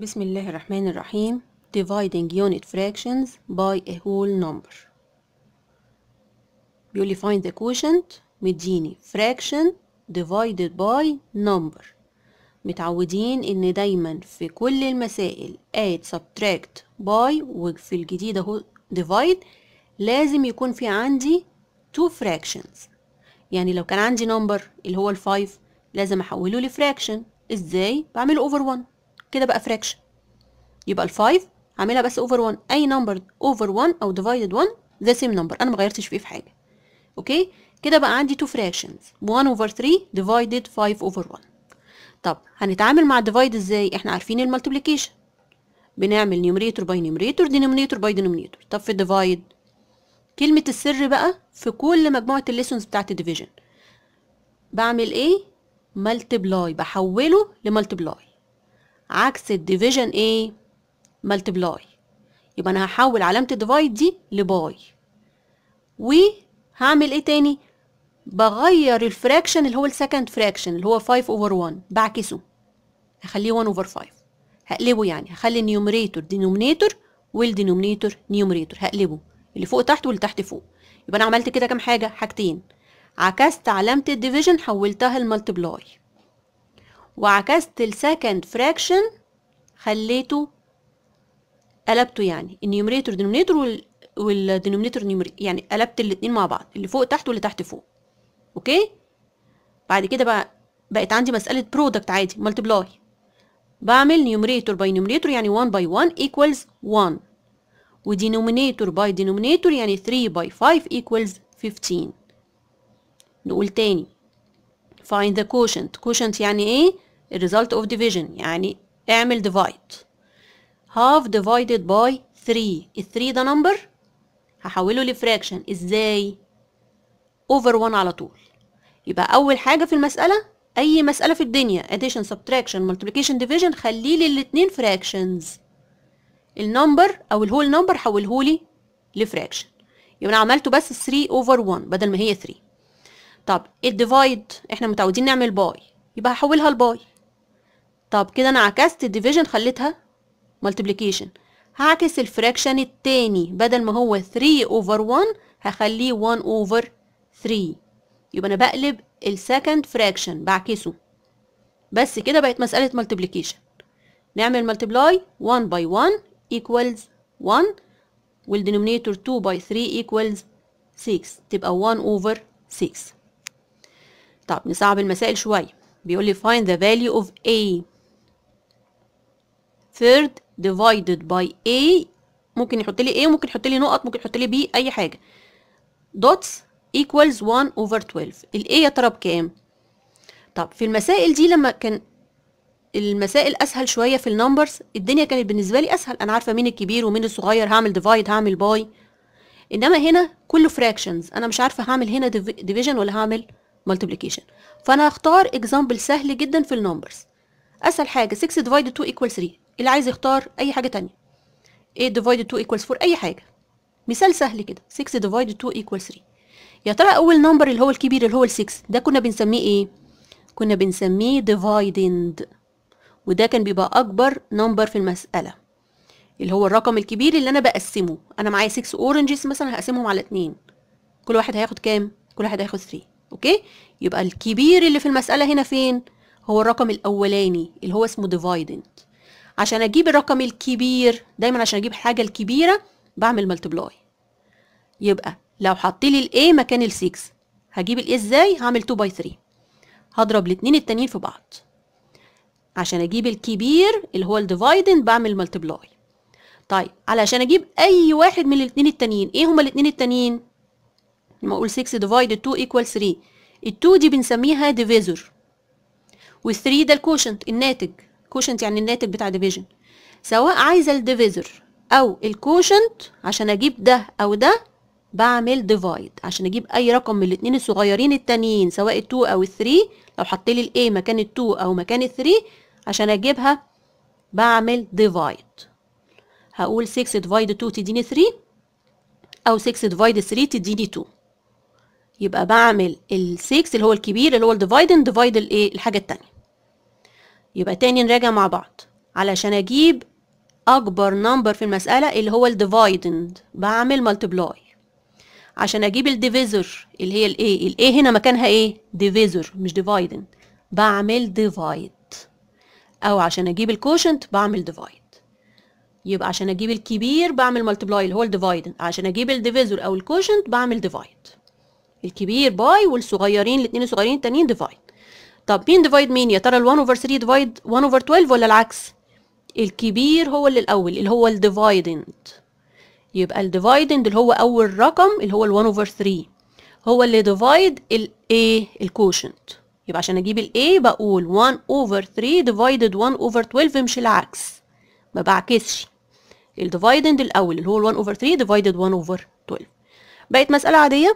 بسم الله الرحمن الرحيم dividing unit fractions by a whole number بيقولي find the quotient مديني fraction divided by number متعودين ان دايما في كل المسائل add subtract by وفي الجديد اهو divide لازم يكون في عندي two fractions يعني لو كان عندي number اللي هو الفايف لازم احوله لفراكشن ازاي بعمله over one كده بقى فراكشن يبقى ال 5 عاملها بس اوفر 1 اي نمبر اوفر 1 او ديفايدد 1 ذا سيم نمبر انا ما غيرتش فيه في حاجه اوكي كده بقى عندي تو فراكشنز 1 اوفر 3 ديفايدد 5 اوفر 1 طب هنتعامل مع الديفايد ازاي احنا عارفين المالتيبليكيشن بنعمل نيوميريتور باي نيوميريتور دينومينيتور باي دينومينيتور طب في الديفايد كلمه السر بقى في كل مجموعه الليسونز بتاعت الديفيجن بعمل ايه ملتبلاي بحوله لملتبلاي عكس الديفيجن ايه ملتبلاي يبقى انا هحول علامه الديفايد دي لباي وهعمل ايه تاني بغير الفراكشن اللي هو السكند فراكشن اللي هو 5 اوفر 1 بعكسه هخليه 1 اوفر 5 هقلبه يعني هخلي النيومريتور دينومينيتور والدينومينيتور نيومريتور هقلبه اللي فوق تحت واللي تحت فوق يبقى انا عملت كده كام حاجه حاجتين عكست علامه الديفيجن حولتها لملتبلاي وعكست السكند فراكشن خليته قلبته يعني النيوميريتور دينوميتور والدينوميتور نيوميريتور يعني قلبت الاثنين مع بعض اللي فوق تحت واللي تحت فوق اوكي بعد كده بقى بقت عندي مساله برودكت عادي ملتبلاي بعمل نيوميريتور باي نيوميريتور يعني 1 باي 1 ايكوالز 1 ودينوميتور باي دينوميتور يعني 3 باي 5 ايكوالز 15 نقول تاني find the quotient quotient يعني ايه result of division يعني اعمل divide half divided by 3 ال 3 ده number هحوله لفراكشن ازاي over 1 على طول يبقى اول حاجه في المساله اي مساله في الدنيا addition subtraction multiplication division خليلي الاتنين fractions النمبر او الهول نمبر حولهولي لفراكشن يبقى انا عملته بس 3 over 1 بدل ما هي 3 طب الديفايد احنا متعودين نعمل باي يبقى هحولها لباي طب كده انا عكست الديفيجن خليتها ملتبليكيشن هعكس الفراكشن التاني بدل ما هو 3 اوفر 1 هخليه 1 اوفر 3 يبقى انا بقلب السكند فراكشن بعكسه بس كده بقت مسألة ملتبليكيشن نعمل ملتبلاي 1 باي 1 equals 1 والدينومينيتور 2 باي 3 equals 6 تبقى 1 اوفر 6 طب نصعب المسائل شوية بيقول لي find the value of A third divided by A ممكن يحط لي A ممكن يحط لي نقط ممكن يحط لي B أي حاجة dots equals 1 over 12 ال A يا ترى بكام؟ طب في المسائل دي لما كان المسائل اسهل شويه في النمبرز الدنيا كانت بالنسبه لي اسهل انا عارفه مين الكبير ومين الصغير هعمل ديفايد هعمل باي انما هنا كله فراكشنز انا مش عارفه هعمل هنا ديفيجن ولا هعمل مالتيبليكيشن فانا هختار اكزامبل سهل جدا في النمبرز اسهل حاجه 6 ديفايد 2 ايكوال 3 اللي عايز يختار اي حاجه تانية 8 divided 2 equals 4 اي حاجه مثال سهل كده 6 divided 2 equals 3 يا ترى اول نمبر اللي هو الكبير اللي هو ال 6 ده كنا بنسميه ايه كنا بنسميه dividend وده كان بيبقى اكبر نمبر في المساله اللي هو الرقم الكبير اللي انا بقسمه انا معايا 6 اورنجز مثلا هقسمهم على 2 كل واحد هياخد كام كل واحد هياخد 3 اوكي يبقى الكبير اللي في المساله هنا فين هو الرقم الاولاني اللي هو اسمه dividend عشان اجيب الرقم الكبير دايما عشان اجيب حاجه الكبيره بعمل ملتبلاي يبقى لو حط لي الاي مكان ال6 هجيب الاي ازاي هعمل 2 باي 3 هضرب الاثنين التانيين في بعض عشان اجيب الكبير اللي هو الديفايدند بعمل ملتبلاي طيب علشان اجيب اي واحد من الاثنين التانيين ايه هما الاثنين التانيين لما اقول 6 ديفايد 2 ايكوال 3 ال2 دي بنسميها ديفيزور وال3 ده الكوشنت الناتج كوشنت يعني الناتج بتاع ديفيجن سواء عايزه الديفيزر او الكوشنت عشان اجيب ده او ده بعمل ديفايد عشان اجيب اي رقم من الاتنين الصغيرين التانيين سواء ال2 او ال3 لو حط لي الاي مكان ال2 او مكان ال3 عشان اجيبها بعمل ديفايد هقول 6 ديفايد 2 تديني 3 او 6 ديفايد 3 تديني 2 يبقى بعمل ال6 اللي هو الكبير اللي هو الديفايدن ديفايد الايه الحاجه التانية يبقى تاني نراجع مع بعض علشان اجيب اكبر نمبر في المسألة اللي هو الديفايدند بعمل ملتبلاي عشان اجيب الديفيزر اللي هي الايه الايه هنا مكانها ايه ديفيزر مش ديفايدن بعمل ديفايد او عشان اجيب الكوشنت بعمل ديفايد يبقى عشان اجيب الكبير بعمل ملتبلاي اللي هو الديفايدن عشان اجيب الديفيزر او الكوشنت بعمل ديفايد الكبير باي والصغيرين الاثنين الصغيرين التانيين ديفايد طب مين ديفايد مين يا ترى ال 1 اوفر 3 ديفايد 1 اوفر 12 ولا العكس الكبير هو اللي الاول اللي هو الديفايدند يبقى الديفايدند اللي هو اول رقم اللي هو ال 1 اوفر 3 هو اللي ديفايد الايه الكوشنت يبقى عشان اجيب الايه بقول 1 اوفر 3 ديفايدد 1 اوفر 12 مش العكس ما بعكسش الديفايدند الاول اللي هو ال 1 اوفر 3 ديفايدد 1 اوفر 12 بقت مساله عاديه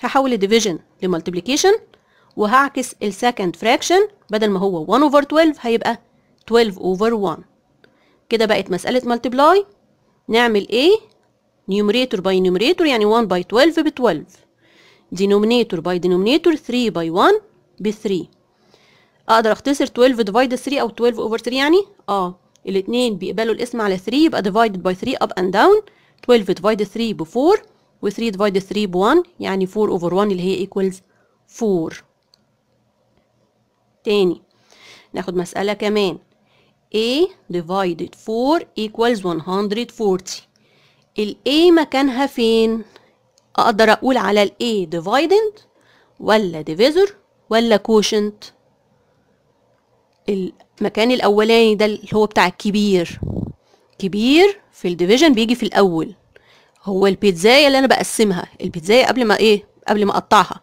هحول الديفيجن لمالتيبليكيشن وهعكس السكند فراكشن بدل ما هو 1 over 12 هيبقى 12 over 1 كده بقت مسألة multiply نعمل ايه numerator by numerator يعني 1 by 12 ب 12 denominator by denominator 3 by 1 ب 3 اقدر اختصر 12 divided 3 او 12 over 3 يعني اه الاثنين بيقبلوا الاسم على 3 يبقى divided by 3 up and down 12 divided 3 ب 4 و3 divided 3 ب 1 يعني 4 over 1 اللي هي equals 4 تاني ناخد مسألة كمان A divided 4 equals 140 A مكانها فين؟ أقدر أقول على A divided ولا divisor ولا quotient المكان الأولاني ده اللي هو بتاع الكبير كبير في الديفيجن بيجي في الأول هو البيتزاية اللي أنا بقسمها البيتزاية قبل ما إيه؟ قبل ما أقطعها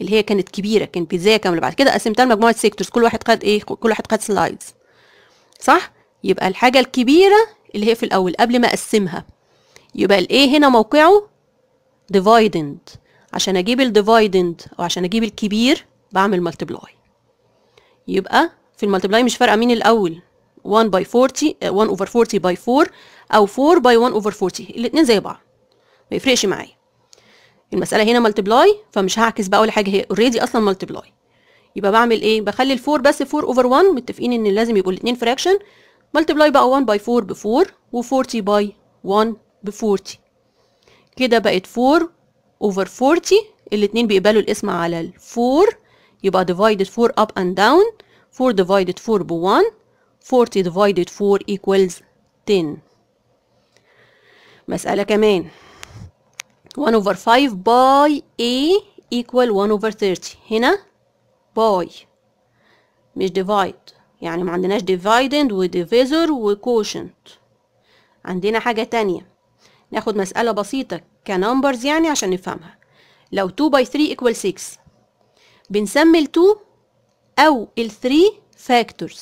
اللي هي كانت كبيره كانت بيتزا كامله بعد كده قسمتها لمجموعه سيكتورز كل واحد خد ايه كل واحد خد سلايدز صح يبقى الحاجه الكبيره اللي هي في الاول قبل ما اقسمها يبقى الايه هنا موقعه ديفايدند عشان اجيب الديفايدند او عشان اجيب الكبير بعمل ملتبلاي يبقى في الملتبلاي مش فارقه مين الاول 1 باي 40 1 اوفر 40 باي 4 او 4 باي 1 اوفر 40 الاثنين زي بعض ما يفرقش معايا المساله هنا ملتبلاي فمش هعكس بقى ولا حاجه هي اوريدي اصلا ملتبلاي يبقى بعمل ايه بخلي ال4 بس 4 اوفر 1 متفقين ان لازم يبقوا الاثنين فراكشن ملتبلاي بقى 1 باي 4 ب 4 و40 باي 1 ب 40 كده بقت 4 اوفر 40 الاثنين بيقبلوا الاسم على ال 4 يبقى divided 4 up and down 4 divided 4 ب 1 40 divided 4 equals 10 مسألة كمان 1 over 5 by A equal 1 over 30 هنا by مش divide يعني ما عندناش dividend و divisor و quotient عندنا حاجة تانية ناخد مسألة بسيطة كنمبرز يعني عشان نفهمها لو 2 by 3 equal 6 بنسمي ال 2 أو ال 3 factors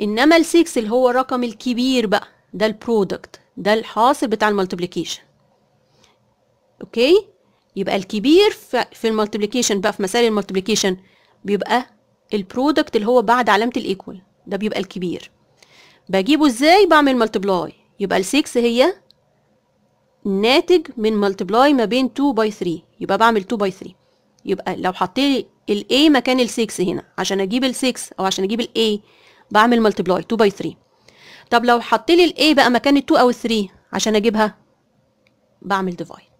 إنما ال 6 اللي هو الرقم الكبير بقى ده ال product ده الحاصل بتاع المالتيبليكيشن اوكي يبقى الكبير في المالتيبيكيشن بقى في مسائل المالتيبيكيشن بيبقى البرودكت اللي هو بعد علامه الايكوال ده بيبقى الكبير بجيبه ازاي بعمل مالتبلاي يبقى ال 6 هي ناتج من مالتبلاي ما بين 2 باي 3 يبقى بعمل 2 باي 3 يبقى لو حطيت ال A مكان ال 6 هنا عشان اجيب ال 6 او عشان اجيب ال A بعمل مالتبلاي 2 باي 3 طب لو حطيت لي ال A بقى مكان ال 2 او ال 3 عشان اجيبها بعمل ديفايد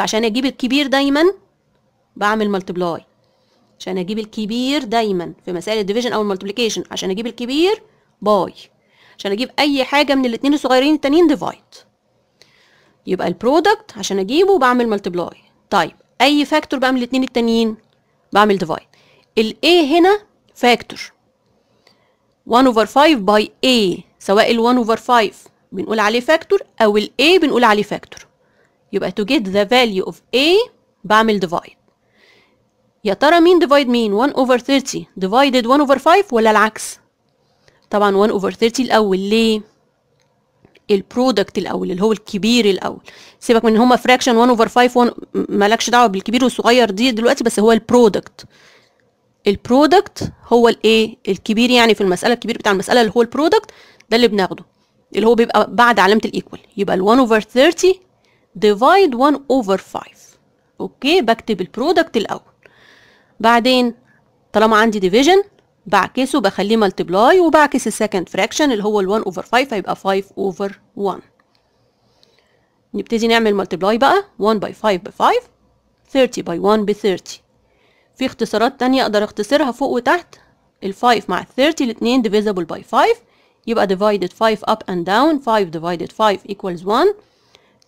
عشان اجيب الكبير دايما بعمل ملتبلاي عشان اجيب الكبير دايما في مسائل الديفيجن او الملتبليكيشن عشان اجيب الكبير باي عشان اجيب اي حاجه من الاتنين الصغيرين التانيين ديفايد يبقى البرودكت عشان اجيبه بعمل ملتبلاي طيب اي فاكتور بقى من الاتنين التانيين بعمل ديفايد الاي هنا فاكتور 1 اوفر 5 باي اي سواء ال 1 اوفر 5 بنقول عليه فاكتور او الاي a بنقول عليه فاكتور يبقى to get the value of A بعمل divide يا ترى مين divide مين 1 over 30 divided 1 over 5 ولا العكس طبعا 1 over 30 الاول ليه البرودكت الاول اللي هو الكبير الاول سيبك من هما فراكشن 1 over 5 1 مالكش دعوه بالكبير والصغير دي دلوقتي بس هو البرودكت البرودكت هو الايه الكبير يعني في المساله الكبير بتاع المساله اللي هو البرودكت ده اللي بناخده اللي هو بيبقى بعد علامه الايكوال يبقى ال 1 over 30 divide 1 over 5 اوكي بكتب البرودكت الاول بعدين طالما عندي division بعكسه بخليه multiply وبعكس السكند فراكشن اللي هو ال 1 over 5 هيبقى 5 over 1 نبتدي نعمل multiply بقى 1 by 5 ب 5 30 by 1 ب 30 في اختصارات تانية اقدر اختصرها فوق وتحت ال 5 مع ال 30 الاتنين divisible by 5 يبقى divided 5 up and down 5 divided 5 equals 1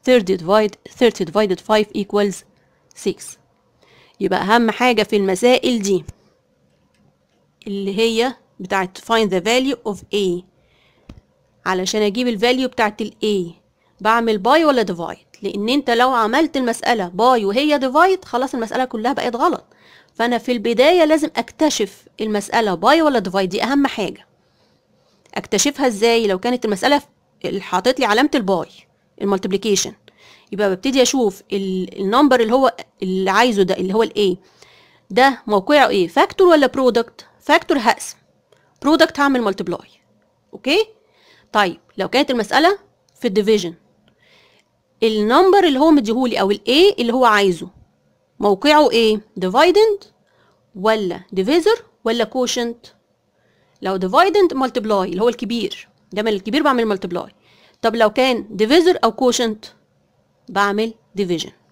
30 divided 30 divided 5 equals 6 يبقى أهم حاجة في المسائل دي اللي هي بتاعه find the value of A علشان أجيب الفاليو بتاعه الاي بعمل باي ولا ديفايد لأن أنت لو عملت المسألة باي وهي ديفايد خلاص المسألة كلها بقت غلط فأنا في البداية لازم أكتشف المسألة باي ولا ديفايد دي أهم حاجة أكتشفها إزاي لو كانت المسألة حاطط لي علامة الباي المالتيبليكيشن يبقى ببتدي اشوف النمبر اللي هو اللي عايزه ده اللي هو الايه ده موقعه ايه فاكتور ولا برودكت فاكتور هقسم برودكت هعمل مالتيبلاي اوكي طيب لو كانت المساله في الديفيجن النمبر اللي هو مديهولي او الايه اللي هو عايزه موقعه ايه ديفايدند ولا ديفيزر ولا كوشنت لو ديفايدند مالتيبلاي اللي هو الكبير ده من الكبير بعمل مالتيبلاي طب لو كان divisor أو quotient بعمل division